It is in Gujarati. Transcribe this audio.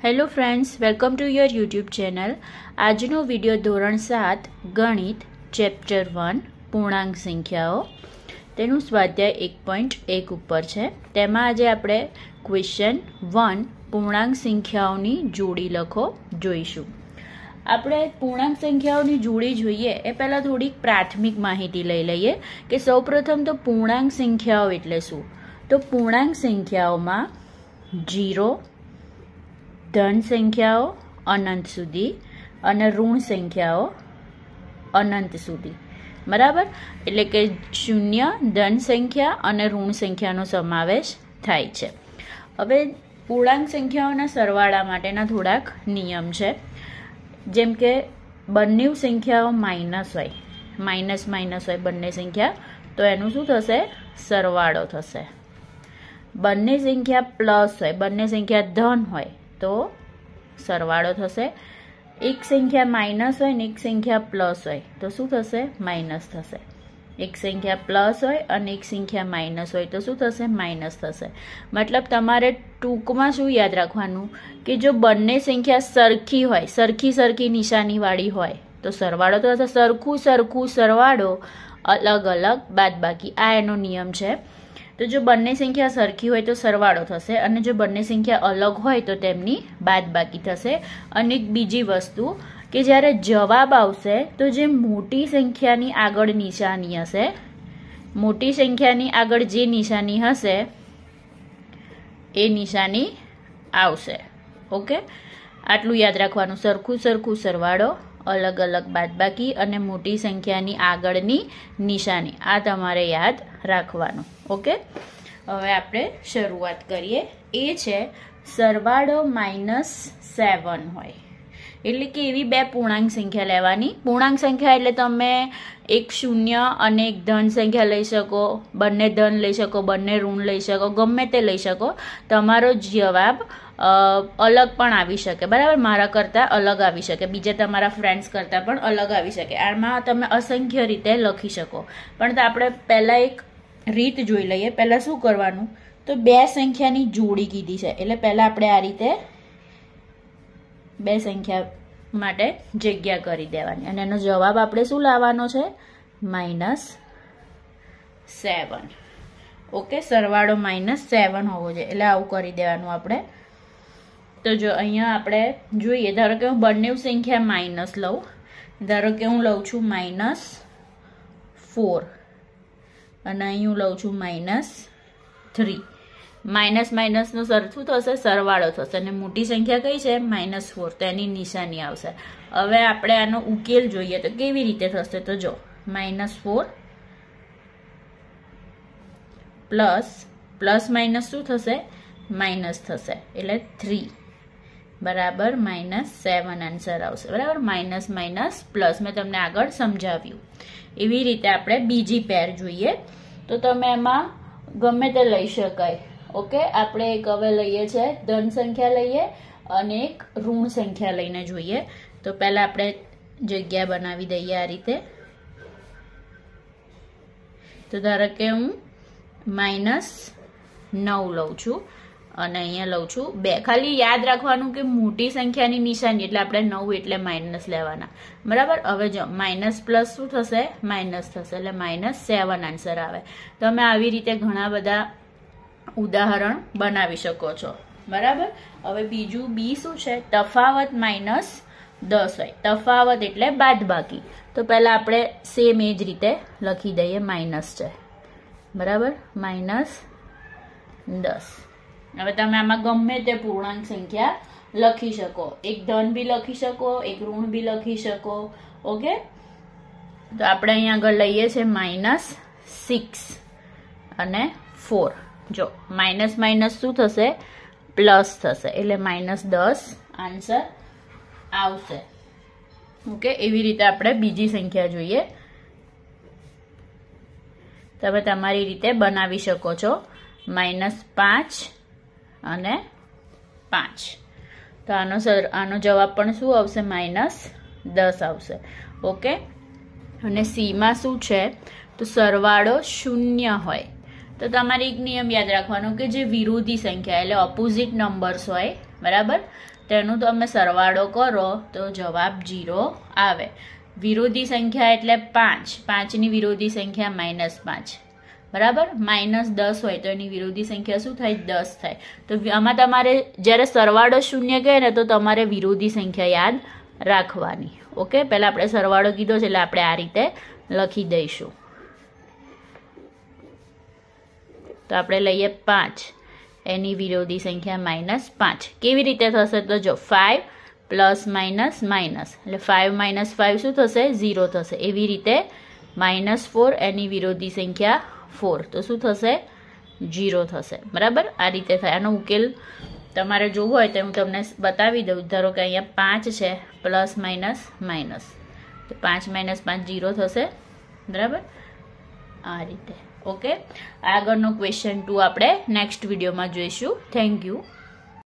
hello friends welcome to your YouTube channel આજનો વિડીયો ધોરણ સાત ગણિત ચેપ્ટર વન પૂર્ણાંક સંખ્યાઓ તેનું સ્વાધ્યાય એક પોઈન્ટ એક ઉપર છે તેમાં આજે આપણે ક્વેશ્ચન વન પૂર્ણાંક સંખ્યાઓની જોડી લખો જોઈશું આપણે પૂર્ણાંક સંખ્યાઓની જોડી જોઈએ એ પહેલાં થોડીક પ્રાથમિક માહિતી લઈ લઈએ કે સૌપ્રથમ તો પૂર્ણાંક સંખ્યાઓ એટલે શું તો પૂર્ણાંક સંખ્યાઓમાં જીરો ધન સંખ્યાઓ અનંત સુધી અને ઋણ સંખ્યાઓ અનંત સુધી બરાબર એટલે કે શૂન્ય ધન સંખ્યા અને ઋણ સંખ્યાનો સમાવેશ થાય છે હવે પૂર્ણાંક સંખ્યાઓના સરવાળા માટેના થોડાક નિયમ છે જેમ કે બંને સંખ્યાઓ માઇનસ હોય માઇનસ માઇનસ હોય બંને સંખ્યા તો એનું શું થશે સરવાળો થશે બંને સંખ્યા પ્લસ હોય બંને સંખ્યા ધન હોય તો સરવાળો થશે એક સંખ્યા માઇનસ હોય ને એક સંખ્યા પ્લસ હોય તો શું થશે માઇનસ થશે એક સંખ્યા પ્લસ હોય અને એક સંખ્યા માઇનસ હોય તો શું થશે માઇનસ થશે મતલબ તમારે ટૂંકમાં શું યાદ રાખવાનું કે જો બંને સંખ્યા સરખી હોય સરખી સરખી નિશાનીવાળી હોય તો સરવાળો તો થશે સરખું સરખું સરવાળો અલગ અલગ બાદબાકી આ એનો નિયમ છે તો જો બંને સંખ્યા સરખી હોય તો સરવાળો થશે અને જો બંને સંખ્યા અલગ હોય તો તેમની બાદબાકી થશે અને બીજી વસ્તુ કે જ્યારે જવાબ આવશે તો જે મોટી સંખ્યાની આગળ નિશાની હશે મોટી સંખ્યાની આગળ જે નિશાની હશે એ નિશાની આવશે ઓકે આટલું યાદ રાખવાનું સરખું સરખું સરવાળો અલગ અલગ બાદબાકી અને મોટી સંખ્યાની આગળની નિશાની આ તમારે યાદ રાખવાનું ઓકે હવે આપણે શરૂઆત કરીએ એ છે સરવાળો માઇનસ સેવન હોય એટલે કે એવી બે પૂર્ણાંક સંખ્યા લેવાની પૂર્ણાંક સંખ્યા એટલે તમે એક શૂન્ય અને એક ધન સંખ્યા લઈ શકો બંને ધન લઈ શકો બંને ઋણ લઈ શકો ગમે તે લઈ શકો તમારો જવાબ અલગ પણ આવી શકે બરાબર મારા કરતાં અલગ આવી શકે બીજા તમારા ફ્રેન્ડ્સ કરતાં પણ અલગ આવી શકે આમાં તમે અસંખ્ય રીતે લખી શકો પણ તો આપણે પહેલાં એક રીત જોઈ લઈએ પહેલાં શું કરવાનું તો બે સંખ્યાની જોડી કીધી છે એટલે પહેલાં આપણે આ રીતે બે સંખ્યા માટે જગ્યા કરી દેવાની અને એનો જવાબ આપણે શું લાવવાનો છે માઇનસ સેવન ઓકે સરવાળો માઇનસ સેવન હોવો જોઈએ એટલે આવું કરી દેવાનું આપણે તો જો અહીંયા આપણે જોઈએ ધારો કે હું બંને સંખ્યા માઇનસ લઉં ધારો કે હું લઉં છું માઇનસ ફોર અને અહીં હું લઉં છું માઇનસ થ્રી માઇનસ માઇનસનું શું થશે સરવાળો થશે અને મોટી સંખ્યા કઈ છે માઇનસ ફોર તો એની નિશાની આવશે હવે આપણે આનો ઉકેલ જોઈએ તો કેવી રીતે થશે તો જો minus four plus plus minus શું થશે માઇનસ થશે એટલે થ્રી બરાબર માઇનસ સેવન આન્સર આવશે બરાબર માઇનસ માઇનસ પ્લસ મેં તમને આગળ સમજાવ્યું એવી રીતે આપણે બીજી પેર જોઈએ તો તમે એમાં ગમે તે લઈ શકાય ઓકે આપણે એક હવે લઈએ છે ધન સંખ્યા લઈએ અને એક ઋણ સંખ્યા લઈને જોઈએ તો પહેલાં આપણે જગ્યા બનાવી દઈએ આ રીતે તો ધારો કે હું માઇનસ નવ લઉં છું અને અહીંયા લઉં છું બે ખાલી યાદ રાખવાનું કે મોટી સંખ્યાની નિશાની એટલે આપણે નવ એટલે માઇનસ લેવાના બરાબર હવે જો માઇનસ પ્લસ શું થશે માઇનસ થશે એટલે માઇનસ સેવન આન્સર આવે તો અમે આવી રીતે ઘણા બધા ઉદાહરણ બનાવી શકો છો બરાબર હવે બીજું બી શું છે તફાવત માઇનસ દસ હોય તફાવત એટલે બાદબાકી તો પહેલાં આપણે સેમ એ જ રીતે લખી દઈએ માઇનસ છે બરાબર માઇનસ દસ હવે તમે આમાં ગમે તે પૂર્ણાંક સંખ્યા લખી શકો એક ધન બી લખી શકો એક ઋણ બી લખી શકો ઓકે તો આપણે અહીંયા આગળ લઈએ છીએ માઇનસ સિક્સ અને ફોર જો માઇનસ માઇનસ શું થશે પ્લસ થશે એટલે માઇનસ દસ આન્સર આવશે ઓકે એવી રીતે આપણે બીજી સંખ્યા જોઈએ તમે તમારી રીતે બનાવી શકો છો માઇનસ પાંચ અને પાંચ તો આનો સર આનો જવાબ પણ શું આવશે માઇનસ દસ આવશે ઓકે અને સીમાં શું છે તો સરવાળો શૂન્ય હોય તો તમારે એક નિયમ યાદ રાખવાનો કે જે વિરોધી સંખ્યા એટલે ઓપોઝિટ નંબર્સ હોય બરાબર તેનું તમે સરવાળો કરો તો જવાબ ઝીરો આવે વિરોધી સંખ્યા એટલે પાંચ પાંચની વિરોધી સંખ્યા માઇનસ પાંચ બરાબર માઇનસ દસ હોય તો એની વિરોધી સંખ્યા શું થાય દસ થાય તો આમાં તમારે જ્યારે સરવાળો શૂન્ય કહે ને તો તમારે વિરોધી સંખ્યા યાદ રાખવાની ઓકે પહેલાં આપણે સરવાળો કીધો છે એટલે આપણે આ રીતે લખી દઈશું તો આપણે લઈએ પાંચ એની વિરોધી સંખ્યા માઇનસ પાંચ કેવી રીતે થશે તો જો ફાઇવ પ્લસ માઇનસ માઇનસ એટલે ફાઇવ માઇનસ ફાઇવ શું થશે ઝીરો થશે એવી રીતે માઇનસ ફોર એની વિરોધી સંખ્યા ફોર તો શું થશે જીરો થશે બરાબર આ રીતે થાય આનો ઉકેલ તમારે જોવો હોય તો હું તમને બતાવી દઉં ધારો કે અહીંયા પાંચ છે પ્લસ માઇનસ માઇનસ તો પાંચ માઇનસ પાંચ ઝીરો થશે બરાબર આ રીતે ઓકે આગળનો ક્વેશ્ચન ટુ આપણે નેક્સ્ટ વિડીયોમાં જોઈશું થેન્ક યુ